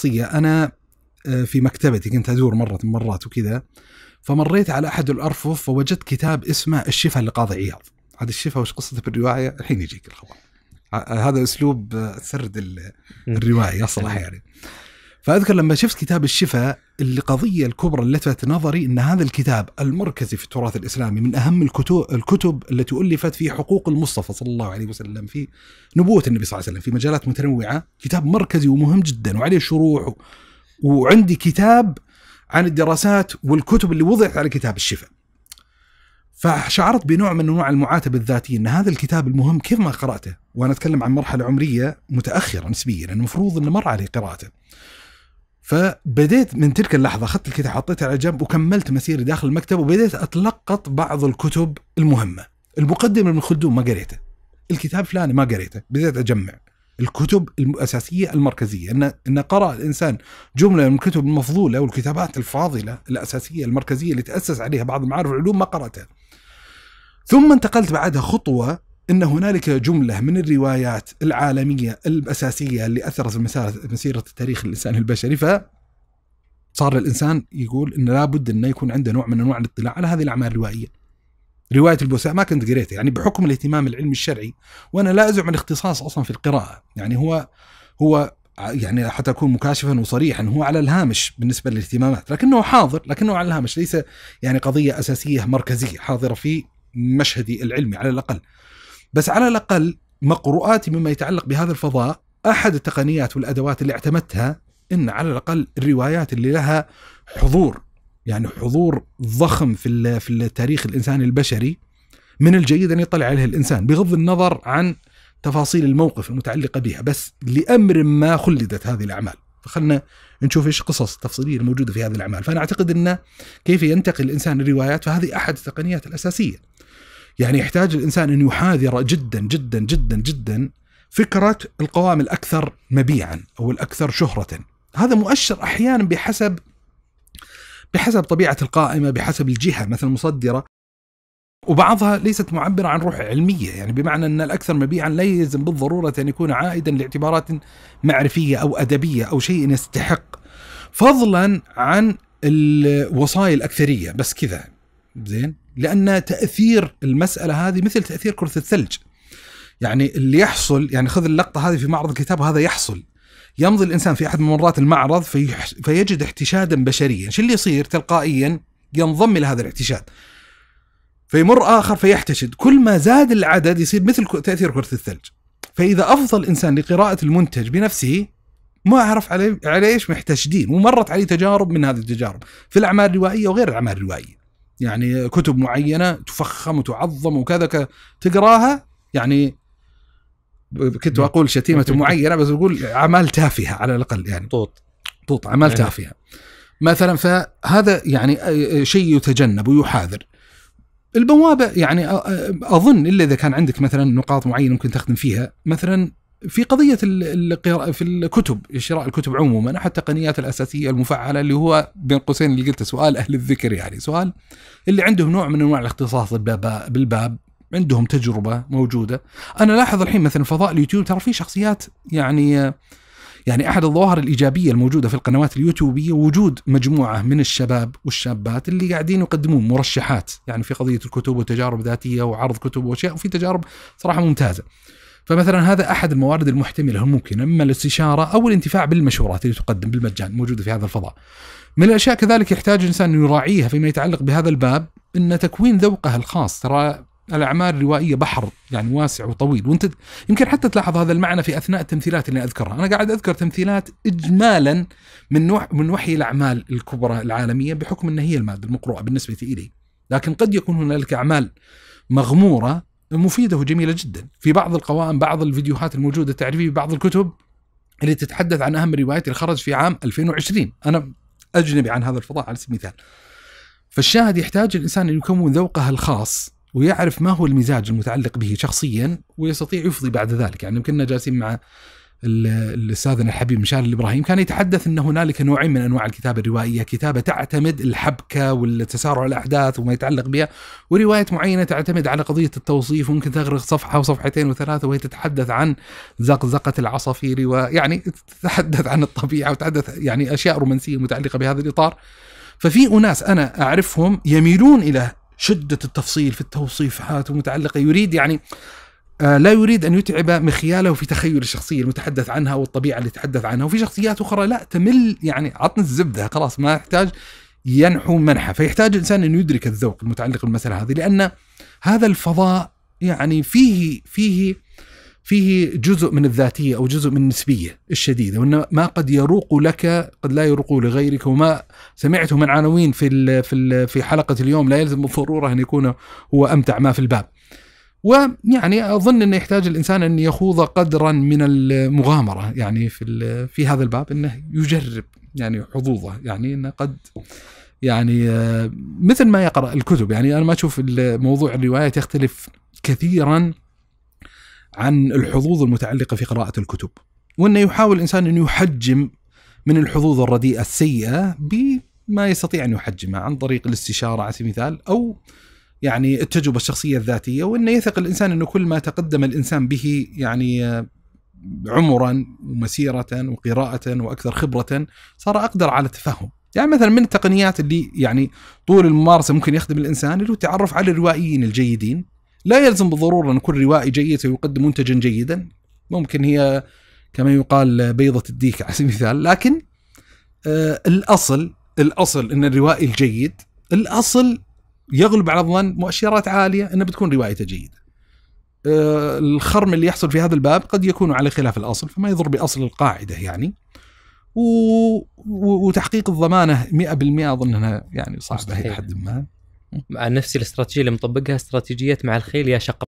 شخصيه انا آه، في مكتبتي كنت ادور مره من مرات وكذا فمريت على احد الارفف فوجدت كتاب اسمه الشفا لقاضي عياض هذا الشفا وش قصته بالروايه الحين يجيك الخبر هذا اسلوب آه، سرد الروايه صراحه يعني فاذكر لما شفت كتاب الشفاء القضيه الكبرى اللي لفتت نظري ان هذا الكتاب المركزي في التراث الاسلامي من اهم الكتب الكتب التي الفت في حقوق المصطفى صلى الله عليه وسلم في نبوه النبي صلى الله عليه وسلم في مجالات متنوعه كتاب مركزي ومهم جدا وعليه شروح و... وعندي كتاب عن الدراسات والكتب اللي وضعت على كتاب الشفاء فشعرت بنوع من انواع المعاتبه الذاتيه ان هذا الكتاب المهم كيف ما قراته وانا اتكلم عن مرحله عمريه متاخره نسبيا المفروض انه مر عليه قراءته فبديت من تلك اللحظه اخذت الكتاب حطيته على جنب وكملت مسيري داخل المكتب وبديت اتلقط بعض الكتب المهمه المقدمه من خلدون ما قريته الكتاب فلاني ما قريته بديت اجمع الكتب الاساسيه المركزيه ان ان قرا الانسان جمله من الكتب المفضوله والكتابات الفاضله الاساسيه المركزيه اللي تاسس عليها بعض المعارف والعلوم ما قراتها ثم انتقلت بعدها خطوه ان هنالك جمله من الروايات العالميه الاساسيه اللي اثرت في مسيره التاريخ الانساني البشري ف صار الانسان يقول انه لابد انه يكون عنده نوع من انواع الاطلاع على هذه الاعمال الروائيه. روايه البؤساء ما كنت قريتها يعني بحكم الاهتمام العلمي الشرعي وانا لا ازعم الاختصاص اصلا في القراءه، يعني هو هو يعني حتى اكون مكاشفا وصريحا هو على الهامش بالنسبه للاهتمامات، لكنه حاضر لكنه على الهامش ليس يعني قضيه اساسيه مركزيه حاضره في مشهدي العلمي على الاقل. بس على الاقل مقروءاتي مما يتعلق بهذا الفضاء احد التقنيات والادوات اللي اعتمدتها ان على الاقل الروايات اللي لها حضور يعني حضور ضخم في في التاريخ الانساني البشري من الجيد ان يطلع عليها الانسان بغض النظر عن تفاصيل الموقف المتعلقه بها بس لامر ما خلدت هذه الاعمال فخلنا نشوف ايش قصص تفصيليه الموجوده في هذه الاعمال فانا اعتقد ان كيف ينتقل الانسان الروايات فهذه احد التقنيات الاساسيه يعني يحتاج الانسان ان يحاذر جدا جدا جدا جدا فكره القوائم الاكثر مبيعا او الاكثر شهره هذا مؤشر احيانا بحسب بحسب طبيعه القائمه بحسب الجهه مثلا المصدره وبعضها ليست معبرة عن روح علمية يعني بمعنى أن الأكثر مبيعا لا يلزم بالضرورة أن يكون عائدا لاعتبارات معرفية أو أدبية أو شيء يستحق فضلا عن الوصايا الأكثرية بس كذا زين لان تاثير المساله هذه مثل تاثير كره الثلج يعني اللي يحصل يعني خذ اللقطه هذه في معرض الكتاب هذا يحصل يمضي الانسان في احد ممرات المعرض في فيجد احتشادا بشريا شو اللي يصير تلقائيا ينضم الى هذا الاحتشاد فيمر اخر فيحتشد كل ما زاد العدد يصير مثل تاثير كره الثلج فاذا افضل انسان لقراءه المنتج بنفسه ما اعرف عليه عليه ايش محتشدين ومرت عليه تجارب من هذه التجارب في الاعمال الروائيه وغير الاعمال الروائيه يعني كتب معينه تفخم وتعظم وكذا تقراها يعني كنت نعم. اقول شتيمه نعم. معينه بس اقول اعمال تافهه على الاقل يعني طوط طوط اعمال نعم. تافهه مثلا فهذا يعني شيء يتجنب ويحاذر البوابه يعني اظن الا اذا كان عندك مثلا نقاط معينه ممكن تخدم فيها مثلا في قضيه القراءه في الكتب شراء الكتب عموما حتى التقنيات الاساسيه المفعله اللي هو بين قوسين اللي قلته سؤال اهل الذكر يعني سؤال اللي عندهم نوع من انواع الاختصاص بالباب عندهم تجربه موجوده انا لاحظ الحين مثلا فضاء اليوتيوب ترى في شخصيات يعني يعني احد الظواهر الايجابيه الموجوده في القنوات اليوتيوبيه وجود مجموعه من الشباب والشابات اللي قاعدين يقدمون مرشحات يعني في قضيه الكتب وتجارب ذاتيه وعرض كتب واشياء وفي تجارب صراحه ممتازه. فمثلا هذا احد الموارد المحتمله الممكنه اما الاستشاره او الانتفاع بالمشورات اللي تقدم بالمجان موجوده في هذا الفضاء. من الاشياء كذلك يحتاج الانسان انه يراعيها فيما يتعلق بهذا الباب ان تكوين ذوقه الخاص ترى الاعمال الروائيه بحر يعني واسع وطويل وانت يمكن حتى تلاحظ هذا المعنى في اثناء التمثيلات اللي اذكرها، انا قاعد اذكر تمثيلات اجمالا من نوع من وحي الاعمال الكبرى العالميه بحكم ان هي الماده المقروءه بالنسبه الي. لكن قد يكون هنالك اعمال مغموره مفيده وجميله جدا في بعض القوائم بعض الفيديوهات الموجوده التعريفيه بعض الكتب اللي تتحدث عن اهم الروايات اللي خرج في عام 2020 انا اجنبي عن هذا الفضاء على سبيل المثال فالشاهد يحتاج الانسان ان يكون ذوقه الخاص ويعرف ما هو المزاج المتعلق به شخصيا ويستطيع يفضي بعد ذلك يعني كنا جالسين مع الاستاذنا الحبيب مشاري الابراهيم كان يتحدث ان هنالك نوعين من انواع الكتابه الروائيه، كتابه تعتمد الحبكه والتسارع الاحداث وما يتعلق بها، وروايات معينه تعتمد على قضيه التوصيف وممكن تغرق صفحه وصفحتين وثلاثه وهي تتحدث عن زقزقه العصافير ويعني تتحدث عن الطبيعه وتتحدث يعني اشياء رومانسيه متعلقه بهذا الاطار. ففي اناس انا اعرفهم يميلون الى شده التفصيل في التوصيفات ومتعلقه يريد يعني آه، لا يريد أن يتعب مخياله في تخيل الشخصية المتحدث عنها والطبيعة اللي تحدث عنها وفي شخصيات أخرى لا تمل يعني عطني الزبدة خلاص ما يحتاج ينحو منحى فيحتاج الإنسان أن يدرك الذوق المتعلق بالمسألة هذه لأن هذا الفضاء يعني فيه فيه فيه جزء من الذاتية أو جزء من النسبية الشديدة وأن ما قد يروق لك قد لا يروق لغيرك وما سمعته من عناوين في في في حلقة اليوم لا يلزم بالضرورة أن يكون هو أمتع ما في الباب. ويعني اظن انه يحتاج الانسان ان يخوض قدرا من المغامره يعني في في هذا الباب انه يجرب يعني حظوظه يعني انه قد يعني آه، مثل ما يقرا الكتب يعني انا ما اشوف موضوع الروايه يختلف كثيرا عن الحظوظ المتعلقه في قراءه الكتب وانه يحاول الانسان ان يحجم من الحظوظ الرديئه السيئه بما يستطيع ان يحجمها عن طريق الاستشاره على سبيل المثال او يعني التجربه الشخصيه الذاتيه وانه يثق الانسان انه كل ما تقدم الانسان به يعني آه، عمرا ومسيره وقراءه واكثر خبره صار اقدر على التفهم يعني مثلا من التقنيات اللي يعني طول الممارسه ممكن يخدم الانسان اللي هو التعرف على الروائيين الجيدين لا يلزم بالضروره ان كل روائي جيد سيقدم منتجا جيدا ممكن هي كما يقال بيضه الديك على سبيل المثال لكن آه الاصل الاصل ان الروائي الجيد الاصل يغلب على الظن مؤشرات عاليه انها بتكون روايته جيده. آه، الخرم اللي يحصل في هذا الباب قد يكون على خلاف الاصل فما يضر باصل القاعده يعني. و... وتحقيق الضمانه 100% اظن انها يعني صعبه الى حد ما. مع نفس الاستراتيجيه اللي مطبقها استراتيجيه مع الخيل يا شقر.